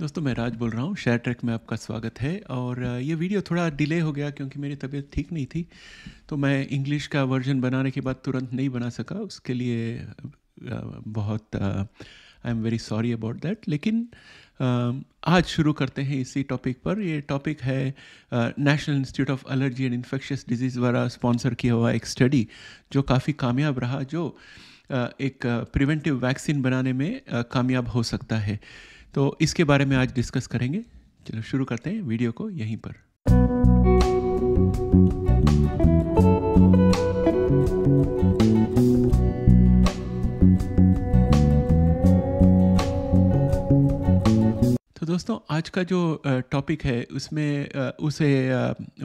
दोस्तों मैं राज बोल रहा हूँ शेयर ट्रैक में आपका स्वागत है और ये वीडियो थोड़ा डिले हो गया क्योंकि मेरी तबीयत ठीक नहीं थी तो मैं इंग्लिश का वर्जन बनाने के बाद तुरंत नहीं बना सका उसके लिए बहुत I am very sorry about that लेकिन आज शुरू करते हैं इसी टॉपिक पर ये टॉपिक है national institute of allergy and infectious disease द्वारा स्पॉन्सर किया हुआ एक स्टडी जो काफ़ी कामयाब रहा जो एक प्रिवेंटिव वैक्सीन बनाने में कामयाब हो सकता है तो इसके बारे में आज डिस्कस करेंगे चलो शुरू करते हैं वीडियो को यहीं पर तो दोस्तों आज का जो टॉपिक है उसमें उसे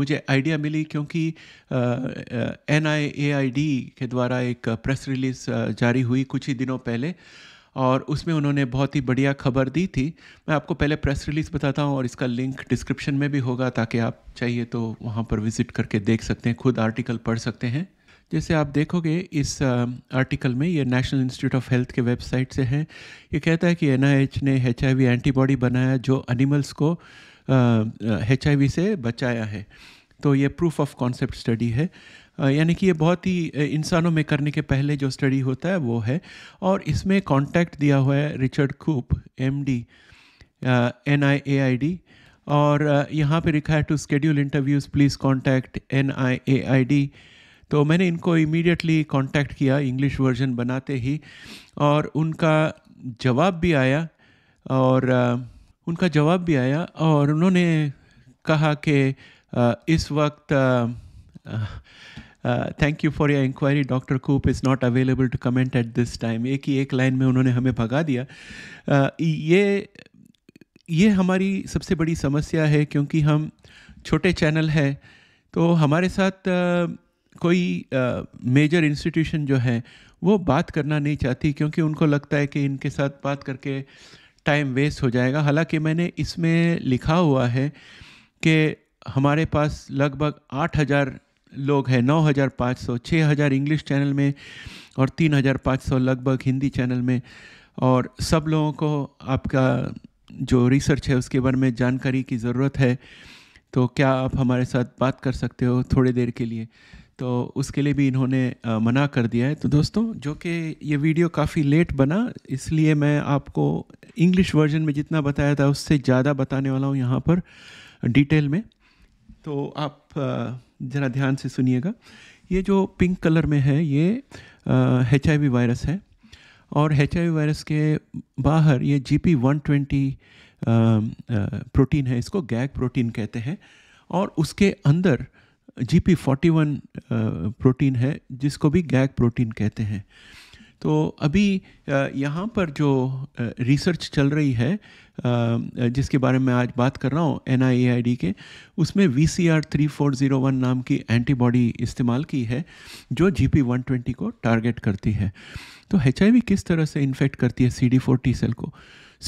मुझे आइडिया मिली क्योंकि N I A I D के द्वारा एक प्रेस रिलीज़ जारी हुई कुछ ही दिनों पहले और उसमें उन्होंने बहुत ही बढ़िया खबर दी थी मैं आपको पहले प्रेस रिलीज़ बताता हूँ और इसका लिंक डिस्क्रिप्शन में भी होगा ताकि आप चाहिए तो वहाँ पर विज़िट करके देख सकते हैं खुद आर्टिकल पढ़ सकते हैं जैसे आप देखोगे इस आर्टिकल में ये नेशनल इंस्टीट्यूट ऑफ हेल्थ के वेबसाइट से है ये कहता है कि एन ने एच एंटीबॉडी बनाया जो एनिमल्स को एच से बचाया है तो ये प्रूफ ऑफ कॉन्सेप्ट स्टडी है यानी कि ये बहुत ही इंसानों में करने के पहले जो स्टडी होता है वो है और इसमें कांटेक्ट दिया हुआ है Richard Koup M D N I A I D और यहाँ पे लिखा है to schedule interviews please contact N I A I D तो मैंने इनको इमीडिएटली कांटेक्ट किया इंग्लिश वर्जन बनाते ही और उनका जवाब भी आया और उनका जवाब भी आया और उन्होंने कहा कि इस वक्त thank you for your inquiry doctor Koup is not available to comment at this time एक ही एक लाइन में उन्होंने हमें भगा दिया uh, ये ये हमारी सबसे बड़ी समस्या है क्योंकि हम छोटे चैनल हैं तो हमारे साथ uh, कोई मेजर uh, इंस्टीट्यूशन जो है वो बात करना नहीं चाहती क्योंकि उनको लगता है कि इनके साथ बात करके टाइम वेस्ट हो जाएगा हालांकि मैंने इसमें लिखा हुआ है कि हमारे पास लगभग आठ हज़ार लोग हैं 9,500, 6,000 इंग्लिश चैनल में और 3,500 लगभग हिंदी चैनल में और सब लोगों को आपका जो रिसर्च है उसके बारे में जानकारी की ज़रूरत है तो क्या आप हमारे साथ बात कर सकते हो थोड़ी देर के लिए तो उसके लिए भी इन्होंने मना कर दिया है तो दोस्तों जो कि ये वीडियो काफ़ी लेट बना इसलिए मैं आपको इंग्लिश वर्जन में जितना बताया था उससे ज़्यादा बताने वाला हूँ यहाँ पर डिटेल में तो आप ज़रा ध्यान से सुनिएगा ये जो पिंक कलर में है ये एच आई वायरस है और एच वायरस के बाहर ये G P one twenty protein है इसको गैग प्रोटीन कहते हैं और उसके अंदर G P forty one protein है जिसको भी गैग प्रोटीन कहते हैं तो अभी यहाँ पर जो रिसर्च चल रही है जिसके बारे में आज बात कर रहा हूँ एन के उसमें V C R three four zero one नाम की एंटीबॉडी इस्तेमाल की है जो जी पी वन ट्वेंटी को टारगेट करती है तो एच किस तरह से इन्फेक्ट करती है C D four T cell को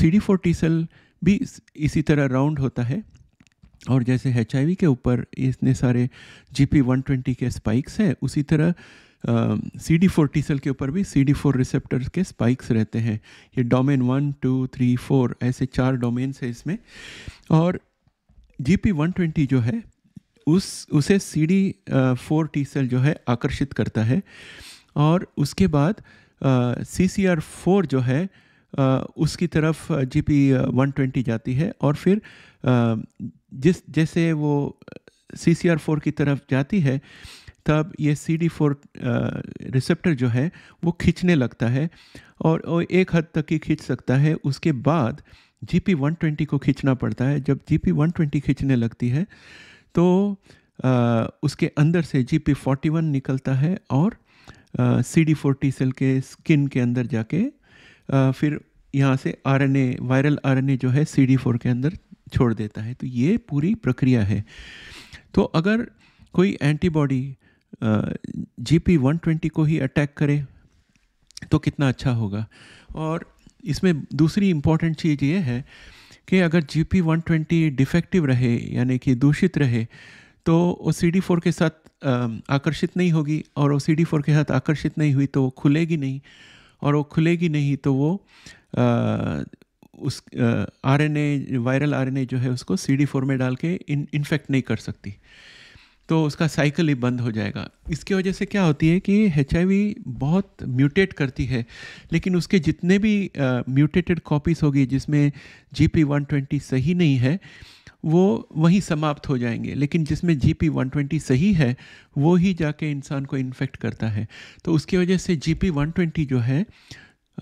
C D four T cell भी इसी तरह राउंड होता है और जैसे एच के ऊपर इतने सारे जी पी वन ट्वेंटी के स्पाइक्स हैं उसी तरह C D four T cell के ऊपर भी सी डी फोर रिसेप्टर्स के स्पाइक्स रहते हैं ये domain one two three four ऐसे चार डोमेन्स हैं इसमें और जी पी वन ट्वेंटी जो है उस उसे C D four T cell जो है आकर्षित करता है और उसके बाद सी सी आर फोर जो है uh, उसकी तरफ जी पी वन ट्वेंटी जाती है और फिर uh, जिस जैसे वो सी सी आर फोर की तरफ जाती है तब ये सी डी फोर रिसेप्टर जो है वो खींचने लगता है और, एक हद तक ही खींच सकता है उसके बाद जी पी वन ट्वेंटी को खींचना पड़ता है जब जी पी वन ट्वेंटी खींचने लगती है तो आ, उसके अंदर से जी पी फोर्टी वन निकलता है और C D four T cell के स्किन के अंदर जाके आ, फिर यहाँ से R N A viral R N A जो है सी डी फोर के अंदर छोड़ देता है तो ये पूरी प्रक्रिया है तो अगर कोई antibody G P one twenty को ही अटैक करे तो कितना अच्छा होगा और इसमें दूसरी इम्पॉर्टेंट चीज़ ये है कि अगर G P one twenty defective रहे यानी कि दूषित रहे तो वो सी डी फोर के साथ आकर्षित नहीं होगी और वो सी डी फोर के साथ आकर्षित नहीं हुई तो वो खुलेगी नहीं और वो खुलेगी नहीं तो वो आ, उस R N A viral R N A जो है उसको सी डी फोर में डाल के इन इन्फेक्ट नहीं कर सकती तो उसका साइकिल ही बंद हो जाएगा इसकी वजह से क्या होती है कि एच बहुत म्यूटेट करती है लेकिन उसके जितने भी म्यूटेटेड कॉपीज़ होगी जिसमें जी पी सही नहीं है वो वहीं समाप्त हो जाएंगे लेकिन जिसमें जी पी वन ट्वेंटी सही है वो ही जाके इंसान को इन्फेक्ट करता है तो उसकी वजह से जी पी वन ट्वेंटी जो है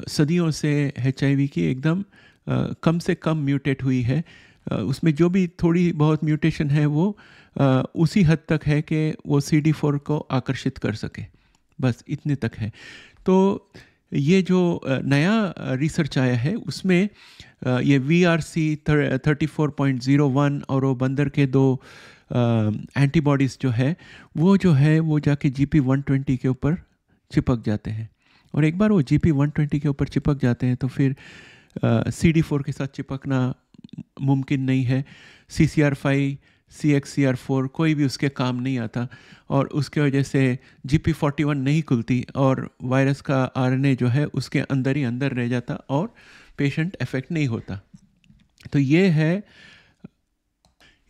सदियों से एच की एकदम कम से कम म्यूटेट हुई है उसमें जो भी थोड़ी बहुत म्यूटेशन है वो उसी हद तक है कि वो सी डी फोर को आकर्षित कर सके बस इतने तक है तो ये जो नया रिसर्च आया है उसमें ये V R C thirty four point zero one और वो बंदर के दो एंटीबॉडीज़ जो है वो जो है वो जाके जी पी वन ट्वेंटी के ऊपर चिपक जाते हैं और एक बार वो जी पी वन ट्वेंटी के ऊपर चिपक जाते हैं तो फिर सी डी फोर के साथ चिपकना मुमकिन नहीं है C C R five C X C R four कोई भी उसके काम नहीं आता और उसके वजह से जी पी फोर्टी वन नहीं खुलती और वायरस का आर एन ए जो है उसके अंदर ही अंदर रह जाता और पेशेंट अफेक्ट नहीं होता तो ये है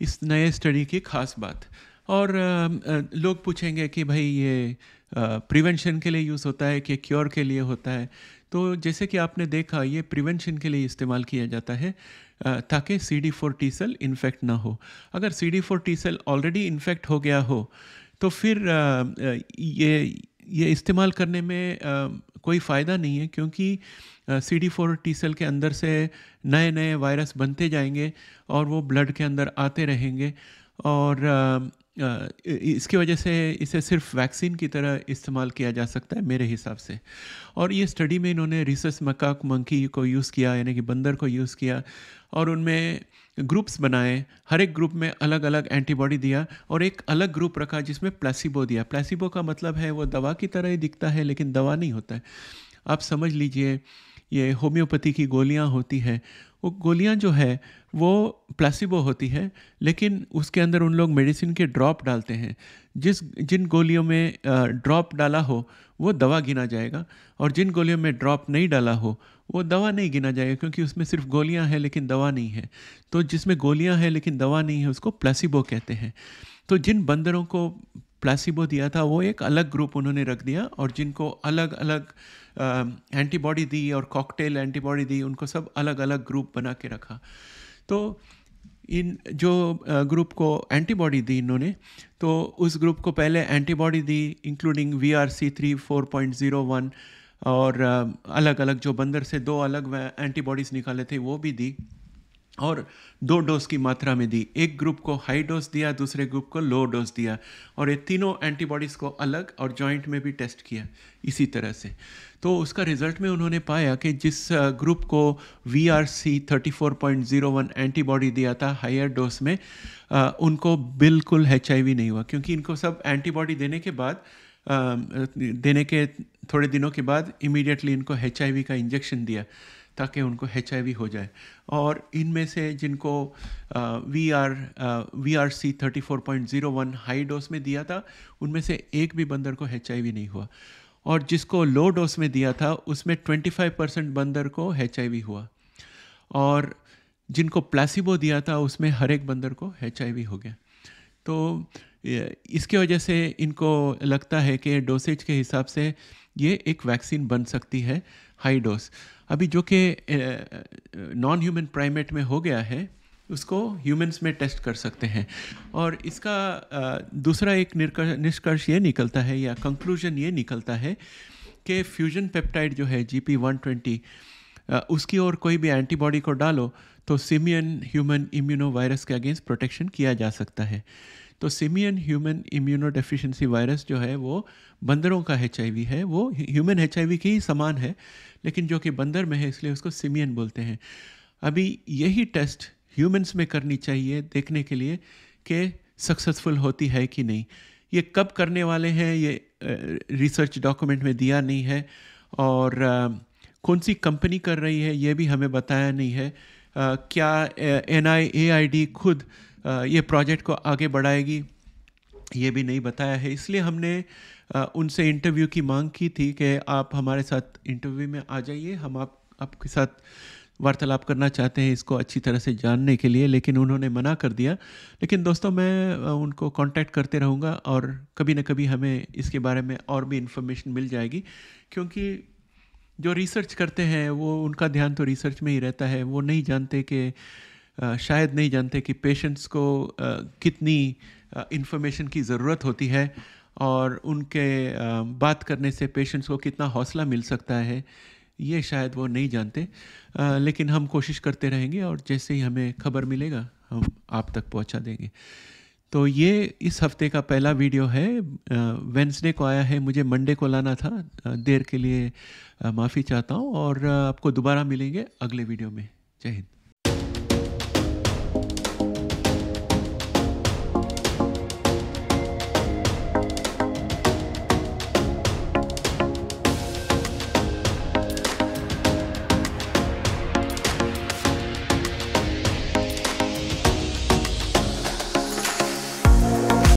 इस नए स्टडी की ख़ास बात और लोग पूछेंगे कि भाई ये प्रिवेंशन के लिए यूज़ होता है कि क्योर के लिए होता है तो जैसे कि आपने देखा ये प्रिवेंशन के लिए इस्तेमाल किया जाता है ताकि C D four T cell infect ना हो अगर C D four T cell already infect हो गया हो तो फिर ये ये इस्तेमाल करने में कोई फ़ायदा नहीं है क्योंकि C D four T cell के अंदर से नए नए वायरस बनते जाएंगे और वो ब्लड के अंदर आते रहेंगे और इसकी वजह से इसे सिर्फ वैक्सीन की तरह इस्तेमाल किया जा सकता है मेरे हिसाब से और ये स्टडी में इन्होंने रिसर्च मकाक मंकी को यूज़ किया यानी कि बंदर को यूज़ किया और उनमें ग्रुप्स बनाए हर एक ग्रुप में अलग अलग एंटीबॉडी दिया और एक अलग ग्रुप रखा जिसमें प्लेसिबो दिया प्लेसिबो का मतलब है वो दवा की तरह ही दिखता है लेकिन दवा नहीं होता है आप समझ लीजिए ये होम्योपैथी की गोलियाँ होती है वो गोलियां जो है वो प्लासिबो होती है लेकिन उसके अंदर उन लोग मेडिसिन के ड्रॉप डालते हैं जिस जिन गोलियों में ड्रॉप डाला हो वो दवा गिना जाएगा और जिन गोलियों में ड्रॉप नहीं डाला हो वो दवा नहीं गिना जाएगा क्योंकि उसमें सिर्फ गोलियां हैं लेकिन दवा नहीं है तो जिसमें गोलियां हैं लेकिन दवा नहीं है उसको प्लासिबो कहते हैं तो जिन बंदरों को प्लासिबो दिया था वो एक अलग ग्रुप उन्होंने रख दिया और जिनको अलग अलग एंटीबॉडी दी और कॉकटेल एंटीबॉडी दी उनको सब अलग अलग ग्रुप बना के रखा तो इन जो ग्रुप को एंटीबॉडी दी इन्होंने तो उस ग्रुप को पहले एंटीबॉडी दी including V R C three four point zero one और अलग अलग जो बंदर से दो अलग एंटीबॉडीज़ निकाले थे वो भी दी और दो डोज की मात्रा में दी एक ग्रुप को हाई डोज दिया दूसरे ग्रुप को लो डोज दिया और ये तीनों एंटीबॉडीज़ को अलग और जॉइंट में भी टेस्ट किया इसी तरह से तो उसका रिजल्ट में उन्होंने पाया कि जिस ग्रुप को V R C thirty four point zero one antibody दिया था हायर डोज में आ, उनको बिल्कुल एच नहीं हुआ क्योंकि इनको सब एंटीबॉडी देने के बाद आ, देने के थोड़े दिनों के बाद इमीडिएटली इनको एच का इंजेक्शन दिया ताकि उनको एच हो जाए और इनमें से जिनको V R V R C thirty four point zero one high dose में दिया था उनमें से एक भी बंदर को एच नहीं हुआ और जिसको लो डोज में दिया था उसमें ट्वेंटी फाइव परसेंट बंदर को एच हुआ और जिनको प्लासिबो दिया था उसमें हर एक बंदर को एच हो गया तो इसके वजह से इनको लगता है कि डोसेज के हिसाब से ये एक वैक्सीन बन सकती है हाई डोज अभी जो कि नॉन ह्यूमन प्राइमेट में हो गया है उसको ह्यूमंस में टेस्ट कर सकते हैं और इसका दूसरा एक निष्कर्ष ये निकलता है या कंक्लूजन ये निकलता है कि फ्यूजन पेप्टाइड जो है जी पी वन ट्वेंटी उसकी ओर कोई भी एंटीबॉडी को डालो तो सिमियन ह्यूमन इम्यूनो वायरस के अगेंस्ट प्रोटेक्शन किया जा सकता है तो सिमियन ह्यूमन इम्यूनोडेफिशिएंसी वायरस जो है वो बंदरों का एच है वो ह्यूमन एच के ही समान है लेकिन जो कि बंदर में है इसलिए उसको सिमियन बोलते हैं अभी यही टेस्ट ह्यूमन्स में करनी चाहिए देखने के लिए कि सक्सेसफुल होती है कि नहीं ये कब करने वाले हैं ये रिसर्च डॉक्यूमेंट में दिया नहीं है और कौन सी कंपनी कर रही है ये भी हमें बताया नहीं है क्या एन आई खुद ये प्रोजेक्ट को आगे बढ़ाएगी ये भी नहीं बताया है इसलिए हमने उनसे इंटरव्यू की मांग की थी कि आप हमारे साथ इंटरव्यू में आ जाइए हम आप आपके साथ वार्तालाप करना चाहते हैं इसको अच्छी तरह से जानने के लिए लेकिन उन्होंने मना कर दिया लेकिन दोस्तों मैं उनको कांटेक्ट करते रहूँगा और कभी ना कभी हमें इसके बारे में और भी इन्फॉर्मेशन मिल जाएगी क्योंकि जो रिसर्च करते हैं वो उनका ध्यान तो रिसर्च में ही रहता है वो नहीं जानते कि शायद नहीं जानते कि पेशेंट्स को कितनी इन्फॉर्मेशन की ज़रूरत होती है और उनके बात करने से पेशेंट्स को कितना हौसला मिल सकता है ये शायद वो नहीं जानते लेकिन हम कोशिश करते रहेंगे और जैसे ही हमें खबर मिलेगा हम आप तक पहुंचा देंगे तो ये इस हफ्ते का पहला वीडियो है वेंसडे को आया है मुझे मंडे को लाना था देर के लिए माफ़ी चाहता हूँ और आपको दोबारा मिलेंगे अगले वीडियो में जय हिंद